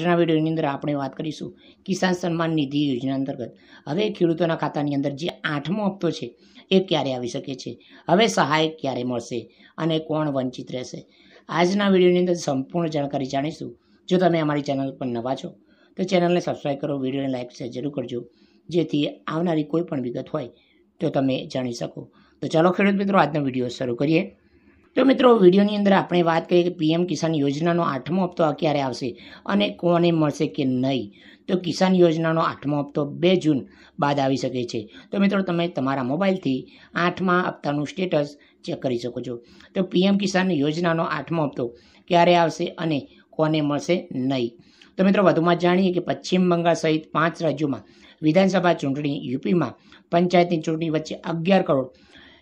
આજના વિડીયોની અંદર આપણે વાત કરીશું કિસાન સન્માન નિધિ યોજના અંતર્ગત હવે ખેડૂતોના ખાતાની અંદર જે આઠમો હપ્તો છે એ ક્યારે આવી શકે છે હવે સહાય ક્યારે મળશે અને કોણ વંચિત રહેશે આજના વિડીયોની અંદર સંપૂર્ણ જાણકારી જાણીશું જો તમે અમારી ચેનલ પર નવા છો તો ચેનલને સબસ્ક્રાઈબ કરો વિડીયોને લાઈક શેર જરૂર કરજો જેથી આવનારી કોઈ પણ વિગત હોય તો તમે જાણી શકો તો ચાલો ખેડૂત મિત્રો આજનો વિડીયો શરૂ કરીએ તો મિત્રો વિડીયોની અંદર આપણે વાત કરીએ કે પીએમ કિસાન યોજનાનો આઠમો હપ્તો ક્યારે આવશે અને કોને મળશે કે નહીં તો કિસાન યોજનાનો આઠમો હપ્તો બે જૂન બાદ આવી શકે છે તો મિત્રો તમે તમારા મોબાઈલથી આઠમા હપ્તાનું સ્ટેટસ ચેક કરી શકો છો તો પીએમ કિસાન યોજનાનો આઠમો હપ્તો ક્યારે આવશે અને કોને મળશે નહીં તો મિત્રો વધુમાં જાણીએ કે પશ્ચિમ બંગાળ સહિત પાંચ રાજ્યોમાં વિધાનસભા ચૂંટણી યુપીમાં પંચાયતની ચૂંટણી વચ્ચે અગિયાર કરોડ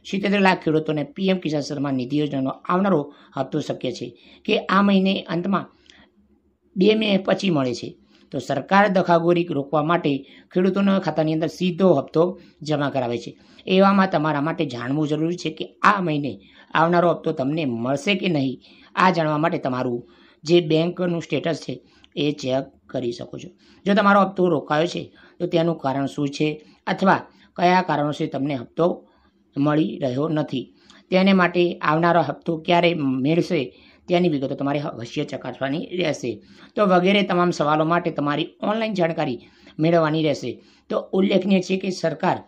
સિત્તેર લાખ ખેડૂતોને પીએમ કિસાન સન્માન નિધિ યોજનાનો આવનારો હપ્તો શક્ય છે કે આ મહિને અંતમાં બે મે પછી મળે છે તો સરકાર દખાગોરી રોકવા માટે ખેડૂતોના ખાતાની અંદર સીધો હપ્તો જમા કરાવે છે એવામાં તમારા માટે જાણવું જરૂરી છે કે આ મહિને આવનારો હપ્તો તમને મળશે કે નહીં આ જાણવા માટે તમારું જે બેંકનું સ્ટેટસ છે એ ચેક કરી શકો છો જો તમારો હપ્તો રોકાયો છે તો તેનું કારણ શું છે અથવા કયા કારણોસર તમને હપ્તો મળી રહ્યો નથી તેને માટે આવનારો હપ્તો ક્યારે મેળશે તેની વિગતો તમારે અવશ્ય ચકાસવાની રહેશે તો વગેરે તમામ સવાલો માટે તમારી ઓનલાઈન જાણકારી મેળવવાની રહેશે તો ઉલ્લેખનીય છે કે સરકાર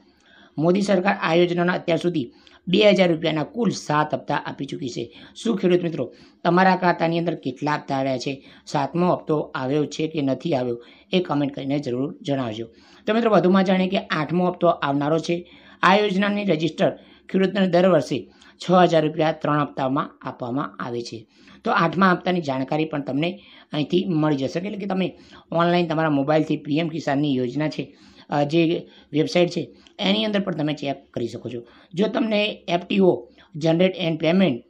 મોદી સરકાર આ યોજનાના અત્યાર સુધી બે હજાર રૂપિયાના કુલ સાત હપ્તા આપી ચૂકી છે શું ખેડૂત મિત્રો તમારા ખાતાની અંદર કેટલા હપ્તા આવ્યા છે સાતમો હપ્તો આવ્યો છે કે નથી આવ્યો એ કમેન્ટ કરીને જરૂર જણાવજો તો મિત્રો વધુમાં જાણીએ કે આઠમો હપ્તો આવનારો છે આ યોજનાની રજિસ્ટર ખેડૂતને દર વર્ષે છ હજાર રૂપિયા ત્રણ હપ્તામાં આપવામાં આવે છે તો આઠમા હપ્તાની જાણકારી પણ તમને અહીંથી મળી જશે એટલે કે તમે ઓનલાઈન તમારા મોબાઈલથી પીએમ કિસાનની યોજના છે જે વેબસાઇટ છે એની અંદર પણ તમે ચેક કરી શકો છો જો તમને FTO generate and payment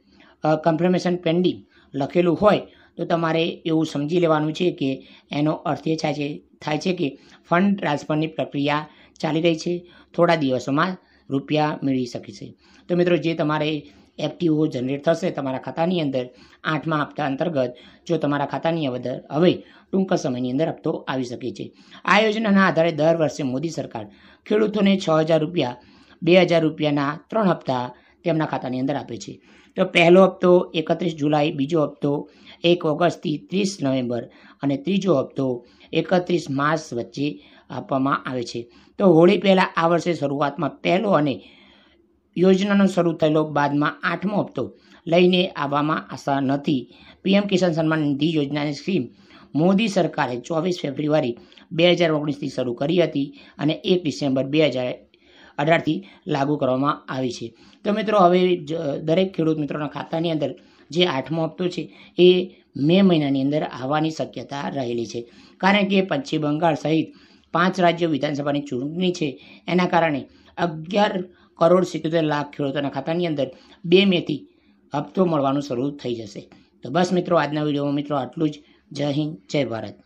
confirmation pending લખેલું હોય તો તમારે એવું સમજી લેવાનું છે કે એનો અર્થ એ થાય છે થાય છે કે ફંડ ટ્રાન્સફરની પ્રક્રિયા ચાલી રહી છે થોડા દિવસોમાં રૂપિયા મેળવી શકશે તો મિત્રો જે તમારે એફટીઓ જનરેટ થશે તમારા ખાતાની અંદર આઠમા હપ્તા અંતર્ગત જો તમારા ખાતાની અંદર હવે ટૂંક સમયની અંદર હપ્તો આવી શકે છે આ યોજનાના આધારે દર વર્ષે મોદી સરકાર ખેડૂતોને છ હજાર રૂપિયા બે હજાર રૂપિયાના ત્રણ હપ્તા તેમના ખાતાની અંદર આપે છે તો પહેલો હપ્તો એકત્રીસ જુલાઈ બીજો હપ્તો એક ઓગસ્ટથી ત્રીસ નવેમ્બર અને ત્રીજો હપ્તો એકત્રીસ માર્ચ વચ્ચે આપવામાં આવે છે તો હોળી પહેલાં આ વર્ષે શરૂઆતમાં પહેલો અને યોજનાનો શરૂ થયેલો બાદમાં આઠમો હપ્તો લઈને આવવામાં આશા નથી પીએમ કિસાન સન્માન નિધિ યોજનાની સ્કીમ મોદી સરકારે ચોવીસ ફેબ્રુઆરી બે હજાર ઓગણીસથી શરૂ કરી હતી અને એક ડિસેમ્બર બે હજાર અઢારથી લાગુ કરવામાં આવી છે તો મિત્રો હવે દરેક ખેડૂત મિત્રોના ખાતાની અંદર જે આઠમો હપ્તો છે એ મે મહિનાની અંદર આવવાની શક્યતા રહેલી છે કારણ કે પશ્ચિમ બંગાળ સહિત પાંચ રાજ્ય વિધાનસભાની ચૂંટણી છે એના કારણે અગિયાર કરોડ સિત્તોતેર લાખ ખેડૂતોના ખાતાની અંદર બે મેથી હપ્તો મળવાનું શરૂ થઈ જશે તો બસ મિત્રો આજના વિડીયોમાં મિત્રો આટલું જ જય હિન્દ જય ભારત